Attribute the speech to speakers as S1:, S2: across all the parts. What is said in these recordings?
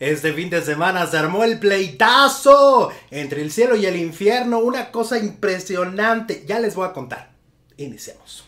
S1: Este fin de semana se armó el pleitazo entre el cielo y el infierno, una cosa impresionante. Ya les voy a contar. Iniciemos.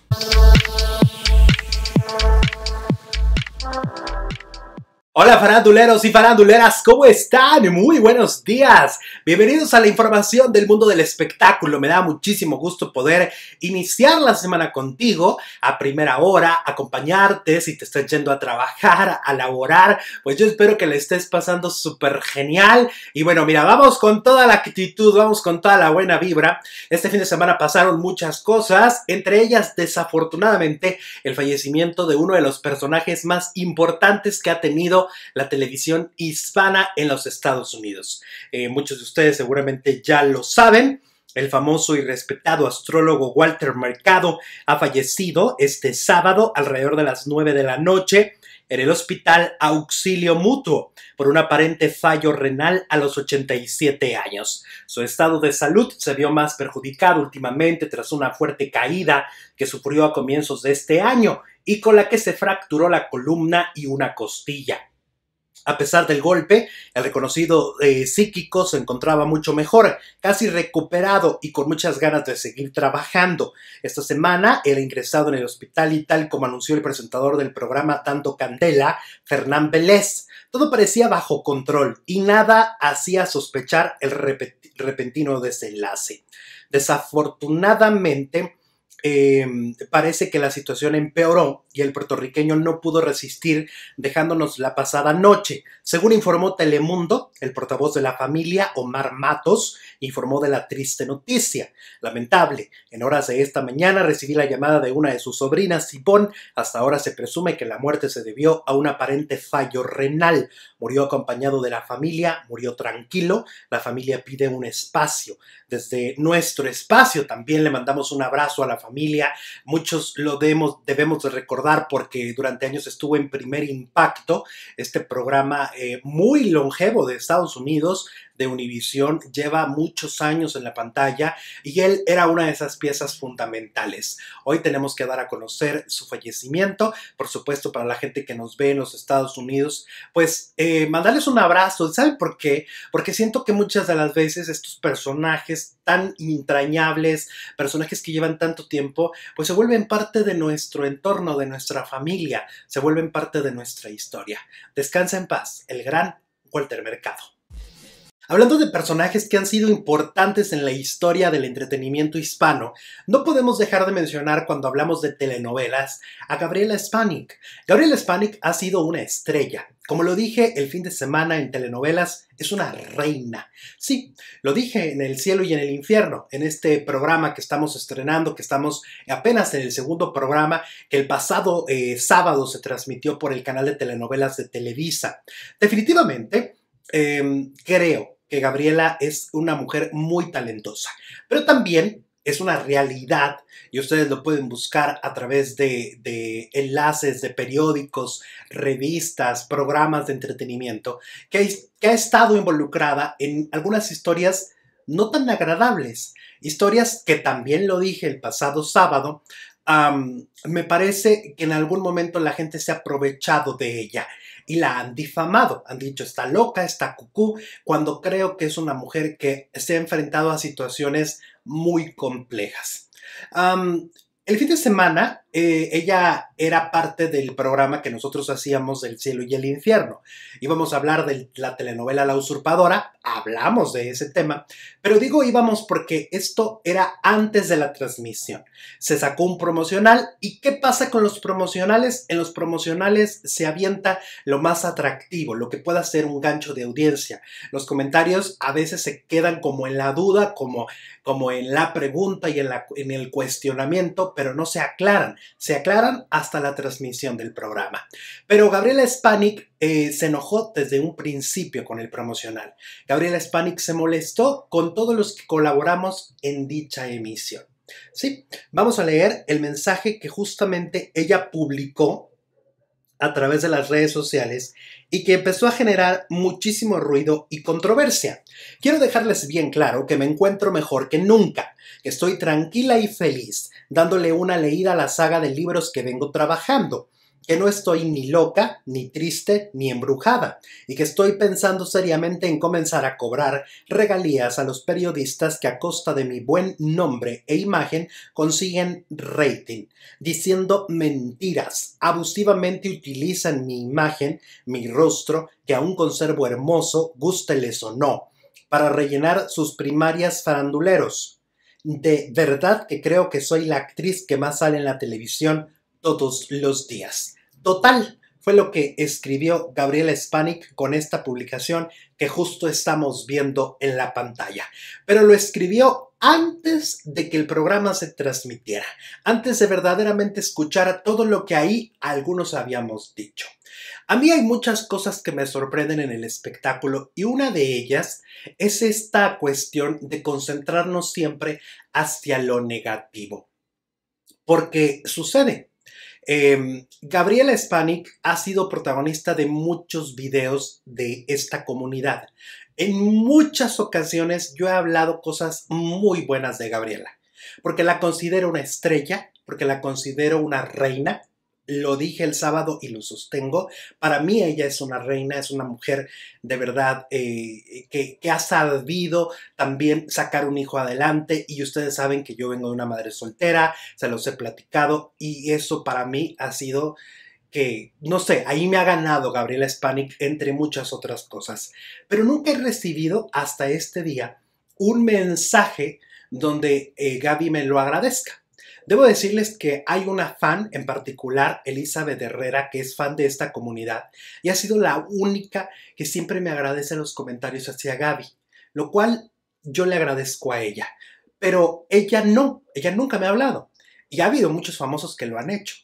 S1: Hola faranduleros y faranduleras, ¿cómo están? Muy buenos días. Bienvenidos a la información del mundo del espectáculo. Me da muchísimo gusto poder iniciar la semana contigo a primera hora, acompañarte si te estás yendo a trabajar, a laborar. Pues yo espero que le estés pasando súper genial. Y bueno, mira, vamos con toda la actitud, vamos con toda la buena vibra. Este fin de semana pasaron muchas cosas, entre ellas desafortunadamente el fallecimiento de uno de los personajes más importantes que ha tenido la televisión hispana en los Estados Unidos. Eh, muchos de ustedes seguramente ya lo saben. El famoso y respetado astrólogo Walter Mercado ha fallecido este sábado alrededor de las 9 de la noche en el hospital Auxilio Mutuo por un aparente fallo renal a los 87 años. Su estado de salud se vio más perjudicado últimamente tras una fuerte caída que sufrió a comienzos de este año y con la que se fracturó la columna y una costilla. A pesar del golpe, el reconocido eh, psíquico se encontraba mucho mejor, casi recuperado y con muchas ganas de seguir trabajando. Esta semana era ingresado en el hospital y tal como anunció el presentador del programa Tanto Candela, Fernán Vélez. Todo parecía bajo control y nada hacía sospechar el repentino desenlace. Desafortunadamente, Em, parece que la situación empeoró y el puertorriqueño no pudo resistir dejándonos la pasada noche. Según informó Telemundo, el portavoz de la familia, Omar Matos, informó de la triste noticia. Lamentable, en horas de esta mañana recibí la llamada de una de sus sobrinas, Sipón. Hasta ahora se presume que la muerte se debió a un aparente fallo renal. Murió acompañado de la familia, murió tranquilo. La familia pide un espacio. Desde nuestro espacio también le mandamos un abrazo a la familia familia. Muchos lo debemos, recordar porque durante años estuvo en primer impacto, este programa eh, muy longevo de Estados Unidos, de Univisión, lleva muchos años en la pantalla y él era una de esas piezas fundamentales. Hoy tenemos que dar a conocer su fallecimiento, por supuesto para la gente que nos ve en los Estados Unidos, pues eh, mandarles un abrazo, ¿saben por qué? Porque siento que muchas de las veces estos personajes tan entrañables, personajes que llevan tanto tiempo, pues se vuelven parte de nuestro entorno, de nuestra familia, se vuelven parte de nuestra historia. Descansa en paz, el gran Walter Mercado. Hablando de personajes que han sido importantes en la historia del entretenimiento hispano, no podemos dejar de mencionar cuando hablamos de telenovelas a Gabriela Spanik. Gabriela Spanik ha sido una estrella. Como lo dije el fin de semana en telenovelas, es una reina. Sí, lo dije en El cielo y en el infierno, en este programa que estamos estrenando, que estamos apenas en el segundo programa, que el pasado eh, sábado se transmitió por el canal de telenovelas de Televisa. Definitivamente, em, creo que Gabriela es una mujer muy talentosa, pero también es una realidad y ustedes lo pueden buscar a través de, enlaces de periódicos, revistas, programas de entretenimiento, que, ha estado involucrada en algunas historias no tan agradables, historias que también lo dije el pasado sábado, me parece que en algún momento la gente se ha aprovechado de ella y la han difamado. Han dicho, está loca, está cucú, cuando creo que es una mujer que se ha enfrentado a situaciones muy complejas. el fin de semana eh, ella era parte del programa que nosotros hacíamos del cielo y el infierno. Íbamos a hablar de la telenovela La Usurpadora, hablamos de ese tema, pero digo íbamos porque esto era antes de la transmisión. Se sacó un promocional y ¿qué pasa con los promocionales? En los promocionales se avienta lo más atractivo, lo que pueda ser un gancho de audiencia. Los comentarios a veces se quedan como en la duda, como, como en la pregunta y en el cuestionamiento, pero no se aclaran se aclaran hasta la transmisión del programa. Pero Gabriela Spanik eh, se enojó desde un principio con el promocional. Gabriela Spanik se molestó con todos los que colaboramos en dicha emisión. Sí, vamos a leer el mensaje que justamente ella publicó a través de las redes sociales y que empezó a generar muchísimo ruido y controversia. Quiero dejarles bien claro que me encuentro mejor que nunca, que estoy tranquila y feliz dándole una leída a la saga de libros que vengo trabajando que no estoy ni loca, ni triste, ni embrujada, y que estoy pensando seriamente en comenzar a cobrar regalías a los periodistas que a costa de mi buen nombre e imagen consiguen rating, diciendo mentiras, abusivamente utilizan mi imagen, mi rostro, que aún conservo hermoso, gústeles o no, para rellenar sus primarias faranduleros. De verdad que creo que soy la actriz que más sale en la televisión todos los días. Total, fue lo que escribió Gabriela Spanik con esta publicación que justo estamos viendo en la pantalla. Pero lo escribió antes de que el programa se transmitiera, antes de verdaderamente escuchar todo lo que ahí algunos habíamos dicho. A mí hay muchas cosas que me sorprenden en el espectáculo y una de ellas es esta cuestión de concentrarnos siempre hacia lo negativo. Porque sucede, Em, Gabriela Spanik ha sido protagonista de muchos videos de esta comunidad. En muchas ocasiones yo he hablado cosas muy buenas de Gabriela, porque la considero una estrella, porque la considero una reina, lo dije el sábado y lo sostengo, para mí ella es una reina, es una mujer de verdad eh, que, ha sabido también sacar un hijo adelante y ustedes saben que yo vengo de una madre soltera, se los he platicado y eso para mí ha sido que, no sé, ahí me ha ganado Gabriela Spanik entre muchas otras cosas, pero nunca he recibido hasta este día un mensaje donde eh, Gaby me lo agradezca Debo decirles que hay una fan en particular, Elizabeth Herrera, que es fan de esta comunidad y ha sido la única que siempre me agradece los comentarios hacia Gaby, lo cual yo le agradezco a ella. Pero ella no, ella nunca me ha hablado. Y ha habido muchos famosos que lo han hecho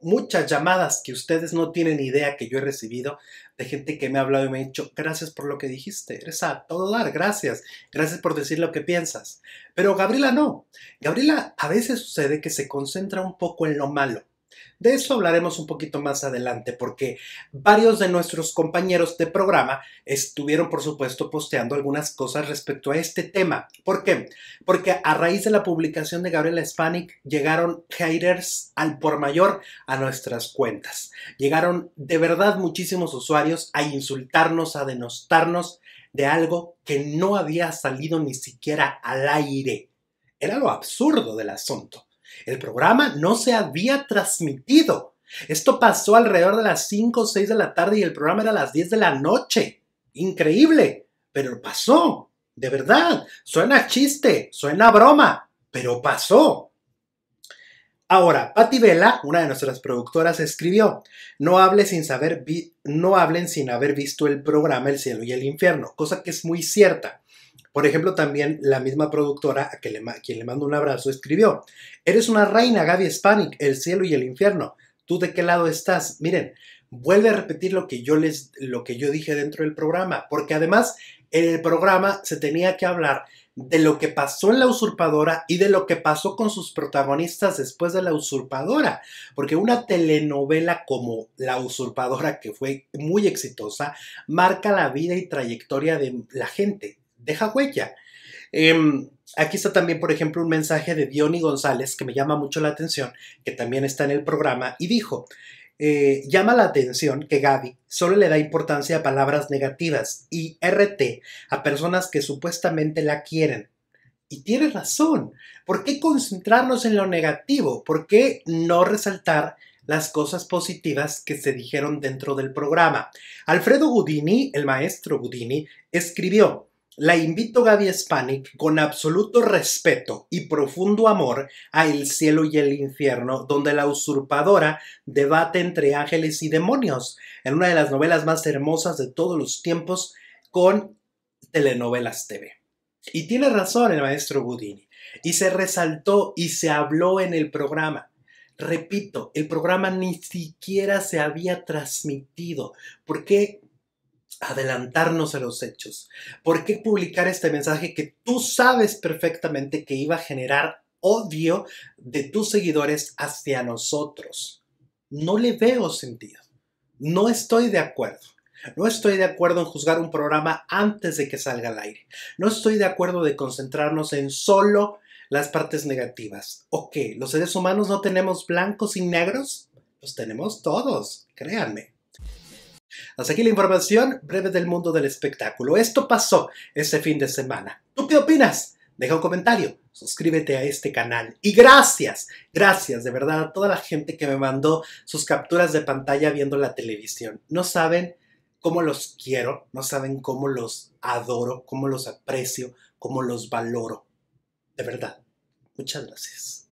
S1: muchas llamadas que ustedes no tienen idea que yo he recibido de gente que me ha hablado y me ha dicho, gracias por lo que dijiste, eres a todo dar, gracias, gracias por decir lo que piensas. Pero Gabriela no, Gabriela a veces sucede que se concentra un poco en lo malo de eso hablaremos un poquito más adelante porque varios de nuestros compañeros de programa estuvieron por supuesto posteando algunas cosas respecto a este tema. ¿Por qué? Porque a raíz de la publicación de Gabriela Spanik llegaron haters al por mayor a nuestras cuentas. Llegaron de verdad muchísimos usuarios a insultarnos, a denostarnos de algo que no había salido ni siquiera al aire. Era lo absurdo del asunto. El programa no se había transmitido. Esto pasó alrededor de las 5 o 6 de la tarde y el programa era a las 10 de la noche. Increíble, pero pasó. De verdad, suena chiste, suena broma, pero pasó. Ahora, Patti Vela, una de nuestras productoras, escribió: no, sin saber no hablen sin haber visto el programa El cielo y el infierno, cosa que es muy cierta. Por ejemplo, también la misma productora a, quien le mando un abrazo escribió, eres una reina, Gaby Spanik, el cielo y el infierno. ¿Tú de qué lado estás? Miren, vuelve a repetir lo que yo les, lo que yo dije dentro del programa, porque además en el programa se tenía que hablar de lo que pasó en la usurpadora y de lo que pasó con sus protagonistas después de la usurpadora, porque una telenovela como La usurpadora, que fue muy exitosa, marca la vida y trayectoria de la gente deja huella. Em, aquí está también, por ejemplo, un mensaje de Diony González que me llama mucho la atención, que también está en el programa, y dijo, eh, llama la atención que Gaby solo le da importancia a palabras negativas y RT a personas que supuestamente la quieren. Y tiene razón. ¿Por qué concentrarnos en lo negativo? ¿Por qué no resaltar las cosas positivas que se dijeron dentro del programa? Alfredo Gudini, el maestro Gudini, escribió, la invito Gaby Spanik con absoluto respeto y profundo amor a El cielo y el infierno, donde la usurpadora debate entre ángeles y demonios, en una de las novelas más hermosas de todos los tiempos con telenovelas TV. Y tiene razón el maestro Budini, y se resaltó y se habló en el programa. Repito, el programa ni siquiera se había transmitido. ¿Por qué? adelantarnos a los hechos? ¿Por qué publicar este mensaje que tú sabes perfectamente que iba a generar odio de tus seguidores hacia nosotros? No le veo sentido. No estoy de acuerdo. No estoy de acuerdo en juzgar un programa antes de que salga al aire. No estoy de acuerdo de concentrarnos en solo las partes negativas. Ok, los seres humanos no tenemos blancos y negros. Los tenemos todos, créanme. Hasta aquí la información breve del mundo del espectáculo. Esto pasó este fin de semana. ¿Tú qué opinas? Deja un comentario, suscríbete a este canal. Y gracias, gracias de verdad a toda la gente que me mandó sus capturas de pantalla viendo la televisión. No saben cómo los quiero, no saben cómo los adoro, cómo los aprecio, cómo los valoro. De verdad, muchas gracias.